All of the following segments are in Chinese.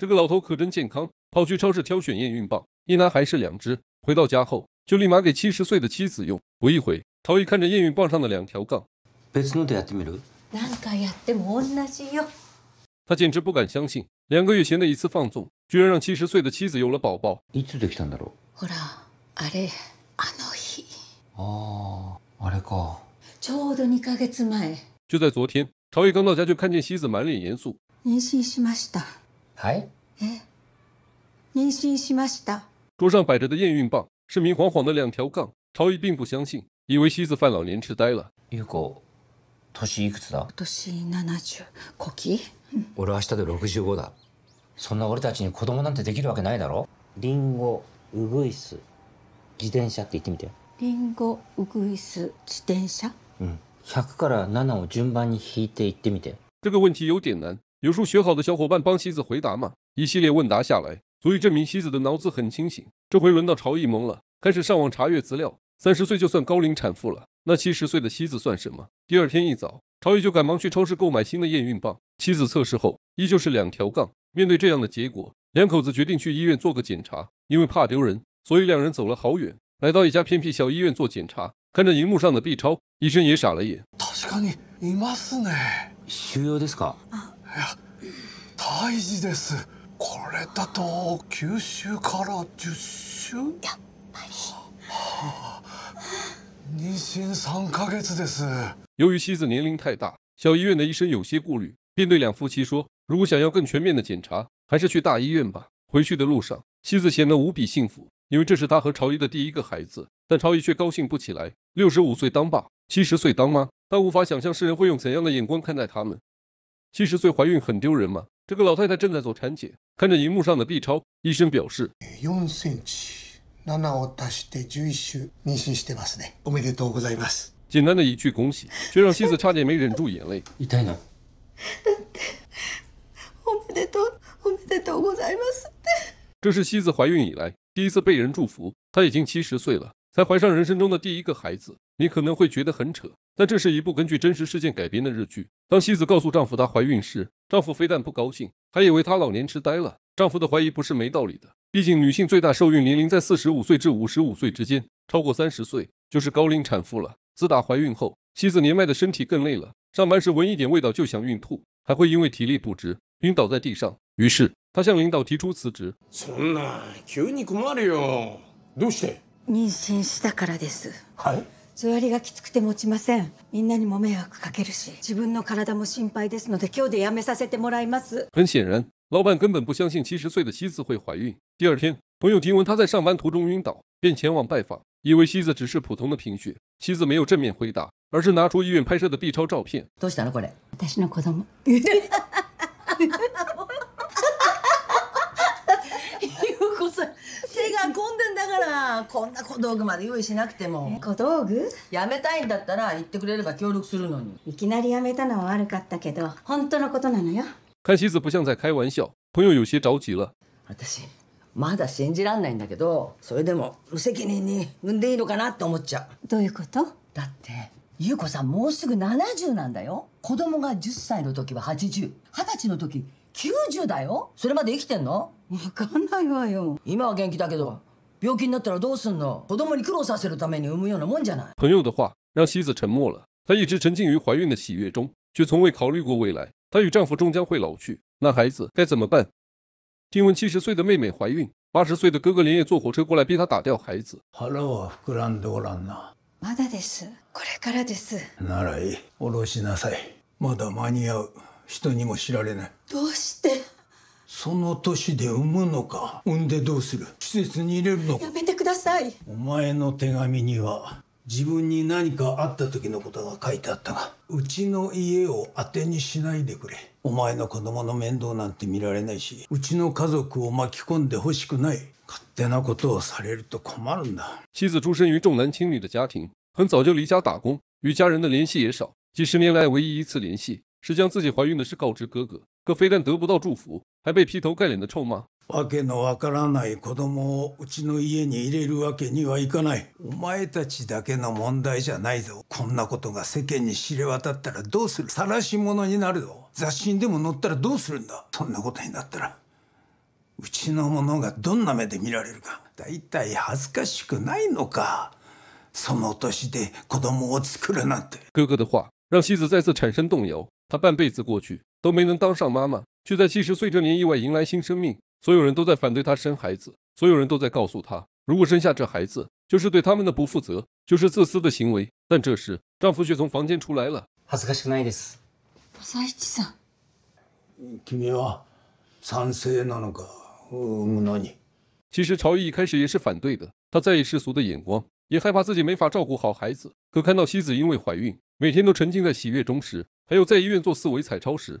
这个老头可真健康，跑去超市挑选验孕棒，一拿还是两只。回到家后，就立马给七十岁的妻子用。不一会，陶艺看着验孕棒上的两条杠，他简直不敢相信，两个月前的一次放纵，居然让七十岁的妻子有了宝宝。就在昨天，朝一刚到家就看见妻子满脸严肃。哎，呃，妊娠しました。桌上摆着的验孕棒是明晃晃的两条杠，朝一并不相信，以为妻子犯老年痴呆了。年いくつだ？年七十。俺明日で六十五だ。そんな俺たちに子供なんてできるわけないだろ？リンゴ、ウグイス、自転車って言ってみて。リンゴ、ウグイス、自転車？うん。百から七を順番に引いて言ってみて。这个问题有点难。有数学好的小伙伴帮西子回答吗？一系列问答下来，足以证明西子的脑子很清醒。这回轮到朝毅懵了，开始上网查阅资料。三十岁就算高龄产妇了，那七十岁的西子算什么？第二天一早，朝毅就赶忙去超市购买新的验孕棒。妻子测试后，依旧是两条杠。面对这样的结果，两口子决定去医院做个检查。因为怕丢人，所以两人走了好远，来到一家偏僻小医院做检查。看着荧幕上的 B 超，医生也傻了眼。呀，太迟です。これだと九週から十週。妊娠三ヶ月です。由于妻子年龄太大，小医院的医生有些顾虑，便对两夫妻说：“如果想要更全面的检查，还是去大医院吧。”回去的路上，妻子显得无比幸福，因为这是她和朝一的第一个孩子。但朝一却高兴不起来。六十五岁当爸，七十岁当妈，他无法想象世人会用怎样的眼光看待他们。七十岁怀孕很丢人吗？这个老太太正在做产检，看着荧幕上的 B 超，医生表示：“四七，十一妊娠，してますね。おめでとうございます。”简单的一句恭喜，却让西子差点没忍住眼泪。这是西子怀孕以来第一次被人祝福。她已经七十岁了，才怀上人生中的第一个孩子。你可能会觉得很扯。但这是一部根据真实事件改编的日剧。当妻子告诉丈夫她怀孕时，丈夫非但不高兴，还以为她老年痴呆了。丈夫的怀疑不是没道理的，毕竟女性最大受孕年龄在四十五岁至五十五岁之间，超过三十岁就是高龄产妇了。自打怀孕后，妻子年迈的身体更累了，上班时闻一点味道就想孕吐，还会因为体力不支晕倒在地上。于是她向领导提出辞职。どうして？妊娠したからです。很显然，老板根本不相信七十岁的西子会怀孕。第二天，朋友听闻他在上班途中晕倒，便前往拜访，以为西子只是普通的贫血。西子没有正面回答，而是拿出医院拍摄的 B 超照片。こんな小道具まで用意しなくても小道具やめたいんだったら言ってくれれば協力するのにいきなりやめたのは悪かったけど本当のことなのよ看西子不像在开玩笑朋友有些着急了私まだ信じらんないんだけどそれでも無責任に産んでいいのかなって思っちゃうどういうことだって優子さんもうすぐ70なんだよ子供が10歳の時は8020歳の時90だよそれまで生きてんの分かんないわよ今は元気だけど病気になったらどうすんの？子供に苦労させるために産むようなもんじゃない。朋友的话让西子沉默了。她一直沉浸于怀孕的喜悦中，却从未考虑过未来。她与丈夫终将会老去，那孩子该怎么办？听闻七十岁的妹妹怀孕，八十岁的哥哥连夜坐火车过来，逼她打掉孩子。まだです。これからです。なら、ろしなさい。まだ間に合う。人にも知られない。どうして？その年で産むのか産んでどうする施設に入れるのかやめてくださいお前の手紙には自分に何かあった時のことが書いてあったがうちの家を当てにしないでくれお前の子供の面倒なんて見られないしうちの家族を巻き込んでほしくない勝手なことをされると困るんだ妻子出身于重男轻女的家庭很早就离家打工与家人的联系也少几十年来唯一一次联系是将自己怀孕的事告知哥哥可非但得不到祝福，还被劈头盖脸的臭骂。わけのわからない子供をうちの家に入れるわけにはいかない。お前たちだけの問題じゃないぞ。こんなことが世間に知れ渡ったらどうする晒し者になるぞ。雑誌にでも載ったらどうするんだそんなことになったら。うちの者がどんな目で見られるか。だいたい恥ずかしくないのか。その年で子供を作るなんて。哥哥的话让妻子再次产生动摇。他半辈子过去都没能当上妈妈，却在七十岁这年意外迎来新生命。所有人都在反对她生孩子，所有人都在告诉她，如果生下这孩子，就是对他们的不负责，就是自私的行为。但这时，丈夫却从房间出来了。其实朝一一开始也是反对的，他在意世俗的眼光，也害怕自己没法照顾好孩子。可看到西子因为怀孕，每天都沉浸在喜悦中时，还有在医院做四维彩超时。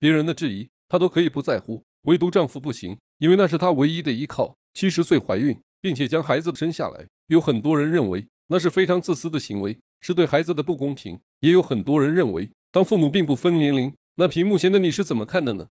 别人的质疑，她都可以不在乎，唯独丈夫不行，因为那是她唯一的依靠。七十岁怀孕，并且将孩子生下来，有很多人认为那是非常自私的行为，是对孩子的不公平。也有很多人认为，当父母并不分年龄。那屏幕前的你是怎么看的呢？